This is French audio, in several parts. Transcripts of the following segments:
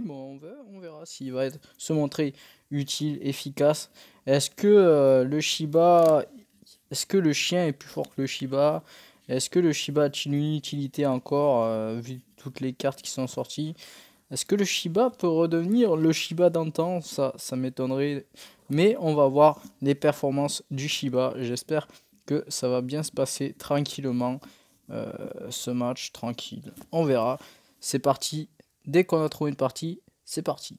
on, verra, on verra s'il va se montrer utile, efficace. Est-ce que euh, le Shiba, est-ce que le chien est plus fort que le Shiba Est-ce que le Shiba a une utilité encore euh, vu toutes les cartes qui sont sorties Est-ce que le Shiba peut redevenir le Shiba d'antan Ça, ça m'étonnerait. Mais on va voir les performances du Shiba. J'espère que ça va bien se passer tranquillement. Euh, ce match tranquille. On verra. C'est parti, Dès qu'on a trouvé une partie, c'est parti.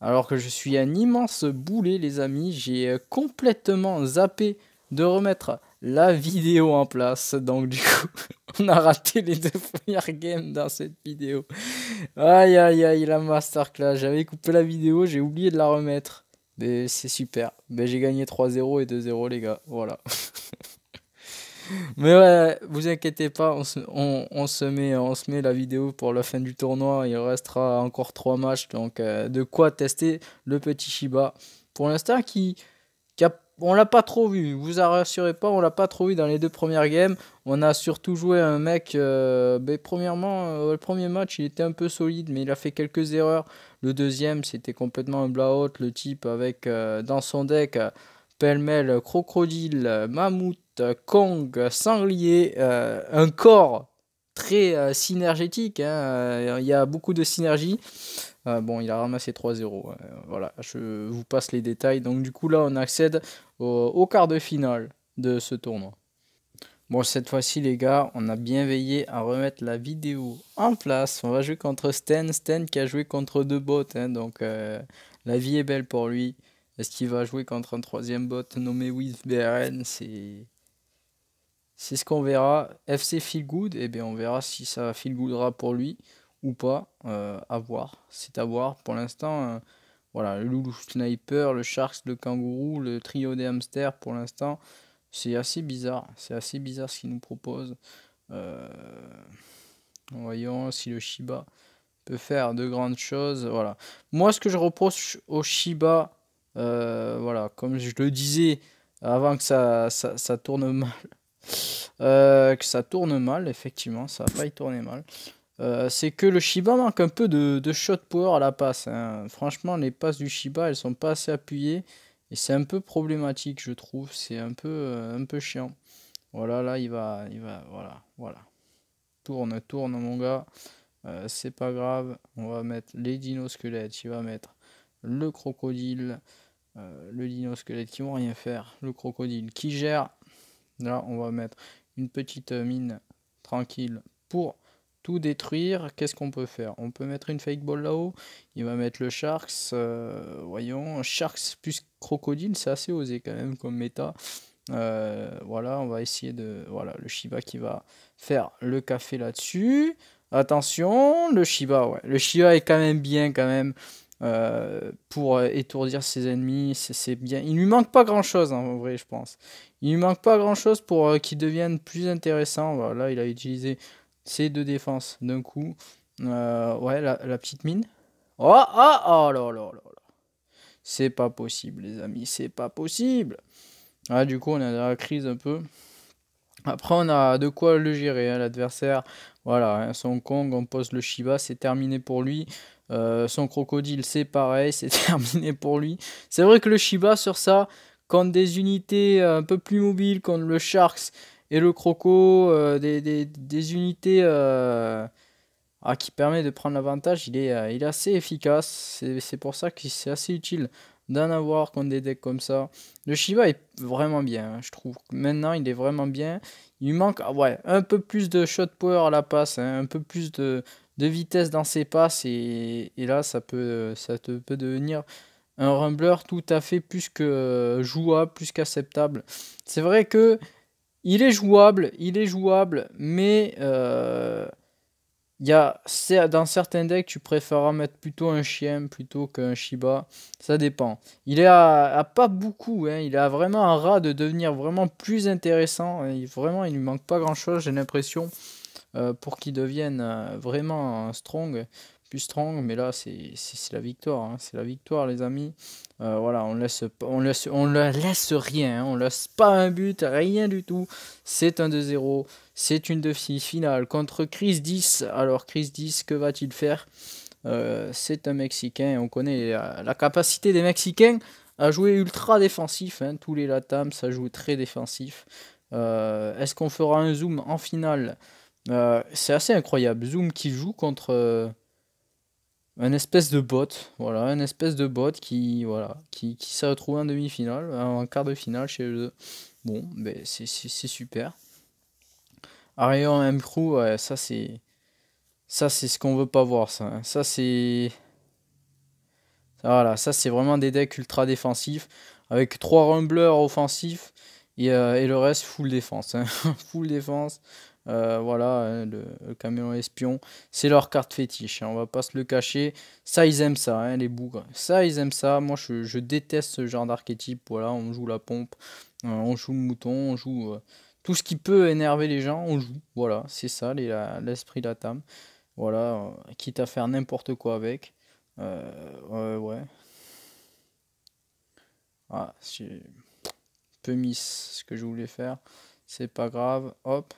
Alors que je suis un immense boulet, les amis, j'ai euh, complètement zappé de remettre la vidéo en place. Donc, du coup, on a raté les deux premières games dans cette vidéo. Aïe, aïe, aïe, la masterclass. J'avais coupé la vidéo, j'ai oublié de la remettre. Mais c'est super. Mais j'ai gagné 3-0 et 2-0, les gars. Voilà. Mais ouais, vous inquiétez pas, on se, met, on se met la vidéo pour la fin du tournoi. Il restera encore trois matchs, donc euh, de quoi tester le petit Shiba. Pour l'instant, qui, qui on l'a pas trop vu. Vous rassurez pas, on l'a pas trop vu dans les deux premières games. On a surtout joué un mec. Euh, ben, premièrement, euh, le premier match, il était un peu solide, mais il a fait quelques erreurs. Le deuxième, c'était complètement un blowout. Le type avec dans son deck pêle-mêle crocodile, mammouth, Kong, sanglier, euh, un corps très euh, synergétique. Hein, euh, il y a beaucoup de synergie. bon, il a ramassé 3-0. voilà, je vous passe les détails. Donc, du coup, là, on accède au, quart de finale de ce tournoi. Bon, cette fois-ci, les gars, on a bien veillé à remettre la vidéo en place. On va jouer contre Sten. Sten qui a joué contre deux bots. Hein, donc, la vie est belle pour lui. Est-ce qu'il va jouer contre un troisième bot nommé WizBRN C'est c'est ce qu'on verra. FC Feel Good, et eh bien on verra si ça feel goodra pour lui ou pas. Euh, à voir. C'est à voir. Pour l'instant, euh, voilà, le loulou sniper, le sharks, le kangourou, le trio des hamsters, pour l'instant, c'est assez bizarre. C'est assez bizarre ce qu'il nous propose. Euh, voyons si le Shiba peut faire de grandes choses. Voilà. Moi, ce que je reproche au Shiba, voilà, comme je le disais avant que ça, ça tourne mal euh, que ça tourne mal, effectivement, ça va pas y tourner mal. Euh, c'est que le Shiba manque un peu de, de shot power à la passe. Hein. Franchement, les passes du Shiba, elles sont pas assez appuyées. Et c'est un peu problématique, je trouve. C'est un peu, euh, un peu chiant. Voilà, là, il va, il va, voilà, voilà. Tourne, tourne, mon gars. c'est pas grave. On va mettre les dinosquelettes. Il va mettre le crocodile, le dinosquelette qui vont rien faire. Le crocodile qui gère. Là, on va mettre une petite euh, mine tranquille pour tout détruire. Qu'est-ce qu'on peut faire On peut mettre une fake ball là-haut. Il va mettre le Sharks. Euh, voyons, Sharks plus Crocodile, c'est assez osé quand même comme méta. Euh, voilà, on va essayer de... Voilà, le Shiba qui va faire le café là-dessus. Attention, le Shiba, ouais. Le Shiba est quand même bien, quand même. Euh, pour euh, étourdir ses ennemis. C'est bien. Il lui manque pas grand chose hein, en vrai, je pense. Il lui manque pas grand chose pour euh, qu'il devienne plus intéressant. Voilà, il a utilisé ses deux défenses d'un coup. ouais, la, petite mine. Oh, oh, oh là là là là. C'est pas possible, les amis, c'est pas possible. Ah, du coup, on a la crise un peu. Après, on a de quoi le gérer, hein, l'adversaire. Voilà, hein, Son Kong, on pose le Shiba, c'est terminé pour lui. Euh, son crocodile, c'est pareil, c'est terminé pour lui. C'est vrai que le Shiba, sur ça, contre des unités euh, un peu plus mobiles, contre le Sharks et le Croco, euh, des, des, des, unités ah, qui permet de prendre l'avantage, il, est, il est assez efficace. C'est pour ça que c'est assez utile d'en avoir contre des decks comme ça. Le Shiba est vraiment bien, hein, je trouve. Maintenant, il est vraiment bien. Il manque ah ouais, un peu plus de shot power à la passe, hein, un peu plus de, de vitesse dans ses passes et, et là ça peut ça peut devenir un rumbler tout à fait plus que euh, jouable, plus qu'acceptable. C'est vrai que il est jouable, il est jouable, mais euh, y a, dans certains decks, tu préféreras mettre plutôt un chien plutôt qu'un Shiba. Ça dépend. Il est à, pas beaucoup, hein, il a vraiment un rat de devenir vraiment plus intéressant. Hein. vraiment, il lui manque pas grand chose, j'ai l'impression. Euh, pour qu'ils deviennent euh, vraiment strong, plus strong, mais là c'est la victoire, hein. c'est la victoire les amis. Euh, voilà, on laisse on laisse on laisse rien, hein. on laisse pas un but, rien du tout. C'est un 2-0, c'est une demi-finale contre Chris 10. Alors Chris 10, que va-t-il faire C'est un Mexicain, on connaît la, capacité des Mexicains à jouer ultra défensif. Hein. Tous les latams ça joue très défensif. Est-ce qu'on fera un zoom en finale euh, c'est assez incroyable. Zoom qui joue contre euh, un espèce de bot. Voilà, un espèce de bot qui, voilà, qui, qui s'est retrouvé en demi-finale, en quart de finale chez eux. Bon, ben, c'est super. Arion M. Crew, ça c'est. Ça c'est ce qu'on veut pas voir, ça. Hein. Ça c'est. Voilà, ça c'est vraiment des decks ultra défensifs. Avec trois rumblers offensifs euh, et, le reste full défense. Hein. full défense. Euh, voilà, euh, le, camion espion, c'est leur carte fétiche, hein, on va pas se le cacher. Ça, ils aiment ça, hein, les bougres. Ça, ils aiment ça. Moi, je, déteste ce genre d'archétype. Voilà, on joue la pompe, euh, on joue le mouton, on joue tout ce qui peut énerver les gens, on joue. Voilà, c'est ça, l'esprit de la Voilà, quitte à faire n'importe quoi avec. ouais. Ah, c'est peu mis ce que je voulais faire. C'est pas grave. Hop.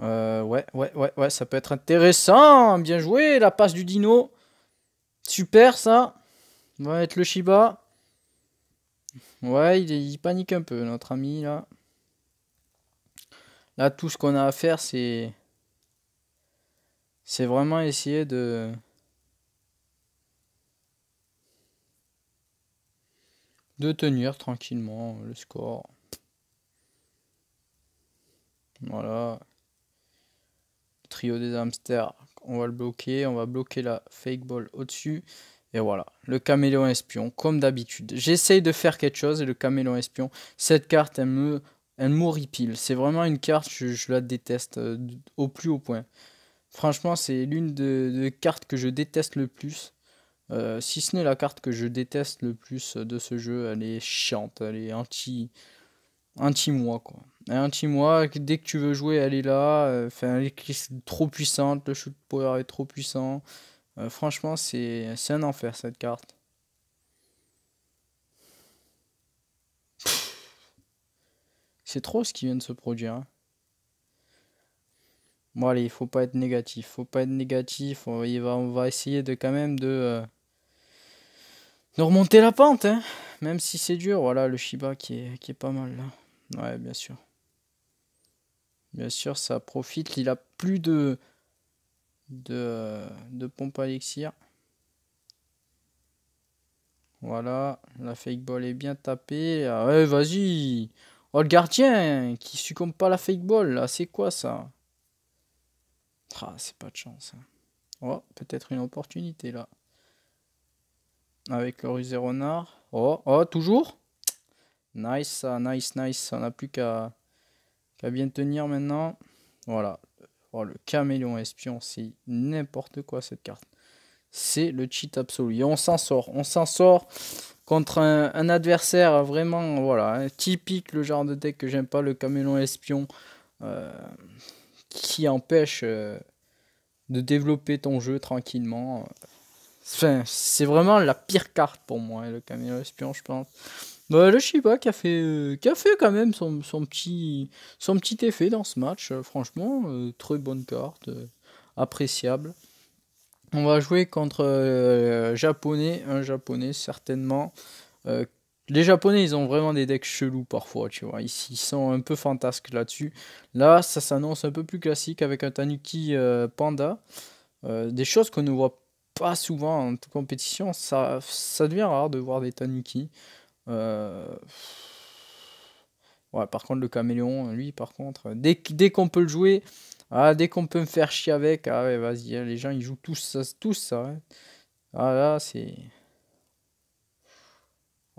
Euh, ouais, ouais, ouais, ouais, ça peut être intéressant. Bien joué, la passe du dino. Super, ça. On va être le Shiba. Ouais, il, panique un peu, notre ami, là. Là, tout ce qu'on a à faire, c'est... C'est vraiment essayer de... De tenir tranquillement le score. Voilà. Trio des hamsters, on va le bloquer, on va bloquer la fake ball au-dessus. Et voilà, le caméléon espion, comme d'habitude. J'essaye de faire quelque chose et le caméléon espion, cette carte, elle me elle pile C'est vraiment une carte, je, la déteste euh, au plus haut point. Franchement, c'est l'une des cartes que je déteste le plus. Euh, si ce n'est la carte que je déteste le plus de ce jeu, elle est chiante, elle est anti, anti moi quoi un petit mois, dès que tu veux jouer, elle est là. Euh, enfin, elle est trop puissante, le shoot power est trop puissant. Euh, franchement, c'est un enfer cette carte. C'est trop ce qui vient de se produire. Hein. Bon allez, il faut pas être négatif, faut pas être négatif, on, va, essayer de quand même de, euh, remonter la pente, hein. même si c'est dur, voilà le Shiba qui est, qui est pas mal là. Ouais bien sûr. Bien sûr, ça profite. Il a plus de, de, de pompe à Voilà, la fake ball est bien tapée. Ah vas-y Oh, le gardien qui succombe pas la fake ball, là, c'est quoi ça Ah, c'est pas de chance. Hein. Oh, peut-être une opportunité, là. Avec le rusé renard. Oh, oh, toujours Nice, ça, nice, nice. On n'a plus qu'à qui va bien tenir maintenant. Voilà. Oh, le caméléon espion, c'est n'importe quoi cette carte. C'est le cheat absolu. Et on s'en sort. On s'en sort contre un, adversaire vraiment voilà typique le genre de deck que j'aime pas le camélon espion euh, qui empêche euh, de développer ton jeu tranquillement enfin c'est vraiment la pire carte pour moi le caméléon espion je pense bah, le Shiba qui a fait, euh, fait quand même son, petit, son petit effet dans ce match. Euh, franchement, euh, très bonne carte, appréciable. On va jouer contre Japonais, un Japonais certainement. les Japonais, ils ont vraiment des decks chelous parfois, tu vois. Ils, sont un peu fantasques là-dessus. Là, ça s'annonce un peu plus classique avec un Tanuki Panda. des choses qu'on ne voit pas souvent en compétition. Ça, ça devient rare de voir des Tanuki. Euh, ouais, par contre, le caméléon, lui, par contre, dès, qu'on peut le jouer, ah, dès qu'on peut me faire chier avec, ah vas-y, hein, les gens, ils jouent tous ça. Tous ça hein. ah, c'est...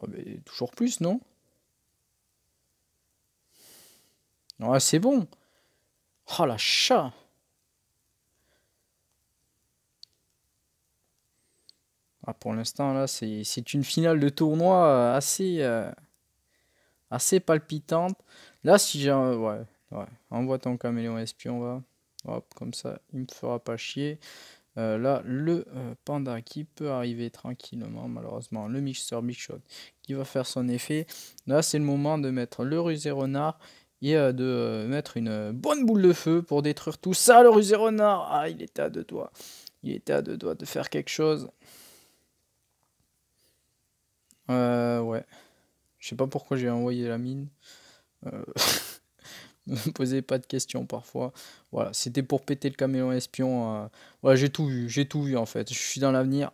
Oh, toujours plus, non ah, c'est bon. Oh la chat Ah, pour l'instant, là, c'est une finale de tournoi euh, assez, euh, assez palpitante. Là, si j'ai... Ouais, ouais. Envoie ton caméléon espion, va. Hop, comme ça, il me fera pas chier. Euh, là, le panda qui peut arriver tranquillement, malheureusement. Le mixeur Big Shot qui va faire son effet. Là, c'est le moment de mettre le rusé renard et de mettre une bonne boule de feu pour détruire tout ça. Le rusé renard, ah, il est à deux doigts. Il est à deux doigts de faire quelque chose. Euh, ouais. Je sais pas pourquoi j'ai envoyé la mine. ne euh, me posez pas de questions parfois. Voilà, c'était pour péter le caméléon espion. Voilà, euh, j'ai tout vu, j'ai tout vu en fait. Je suis dans l'avenir.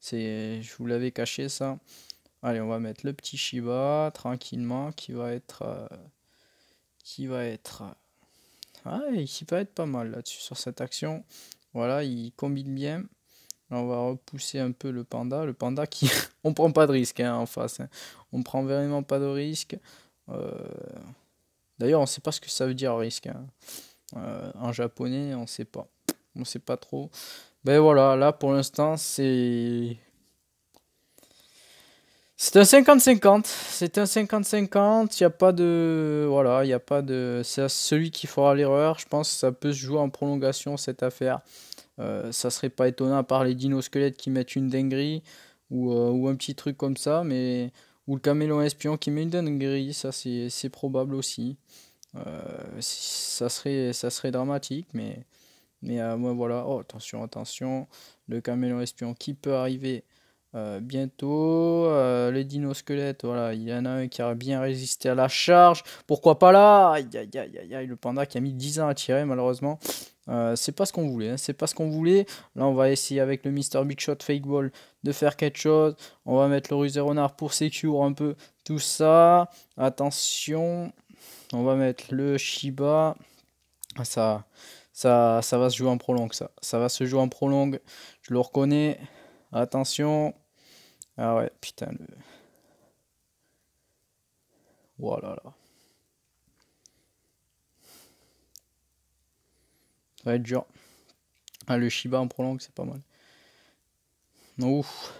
C'est, je vous l'avais caché ça. Allez, on va mettre le petit Shiba tranquillement, qui va être, euh, qui va être, ah, qui va être pas mal là-dessus sur cette action. Voilà, il combine bien on va repousser un peu le panda. Le panda qui. on prend pas de risque hein, en face. On hein. On prend vraiment pas de risque. Euh, d'ailleurs, on ne sait pas ce que ça veut dire risque. Hein. Euh, en japonais, on ne sait pas. On ne sait pas trop. Ben voilà, là pour l'instant, c'est c'est un 50-50. C'est un 50-50. Il n'y a pas de. Voilà, il n'y a pas de. C'est celui qui fera l'erreur. Je pense que ça peut se jouer en prolongation cette affaire. Euh, ça serait pas étonnant à part les dinosquelettes qui mettent une dinguerie ou, euh, un petit truc comme ça, mais. Ou le camélon espion qui met une dinguerie, ça c'est probable aussi. Euh, ça, serait, ça serait dramatique, mais. Mais moi euh, voilà. Oh, attention, attention. Le camélon espion qui peut arriver euh, bientôt, euh, les dinosquelettes, voilà, il y en a un qui a bien résisté à la charge. Pourquoi pas là Aïe, aïe, aïe, aïe, aïe, le panda qui a mis 10 ans à tirer, malheureusement. Euh, c'est pas ce qu'on voulait, hein, c'est pas ce qu'on voulait. Là, on va essayer avec le Mr Big Shot Fake Ball de faire quelque chose. On va mettre le rusé renard pour secure un peu tout ça. Attention, on va mettre le Shiba. Ah, ça, ça, ça va se jouer en prolongue, ça. Ça va se jouer en prolongue, je le reconnais. Attention, ah ouais, putain. Le... Oh là Ça va être dur. Ah, le Shiba en prolongue, c'est pas mal. Ouf.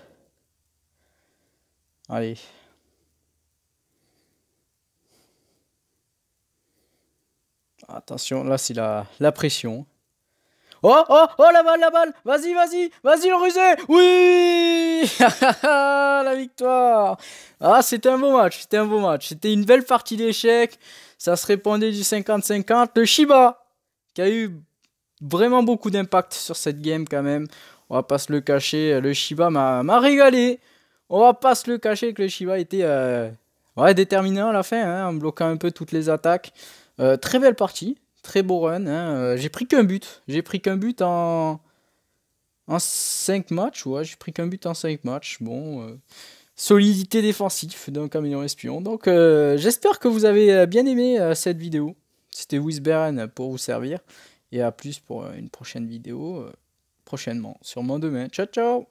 Allez. Attention, là c'est la, la pression. Oh, oh, oh, la balle, la balle Vas-y, vas-y, vas-y le rusé Oui La victoire Ah, c'était un beau match, c'était un beau match. C'était une belle partie d'échecs. Ça se répandait du 50-50. Le Shiba, qui a eu vraiment beaucoup d'impact sur cette game quand même. On va pas se le cacher, le Shiba m'a régalé. On va pas se le cacher que le Shiba était euh, ouais, déterminant à la fin, hein, en bloquant un peu toutes les attaques. Euh, très belle partie, Très beau run. Hein. Euh, j'ai pris qu'un but. J'ai pris qu'un but en... En 5 matchs, ouais, j'ai pris qu'un but en 5 matchs. Bon, euh, solidité défensive d'un camion espion. Donc, euh, j'espère que vous avez bien aimé cette vidéo. C'était Wisberen pour vous servir. Et à plus pour une prochaine vidéo prochainement, sûrement demain. Ciao, ciao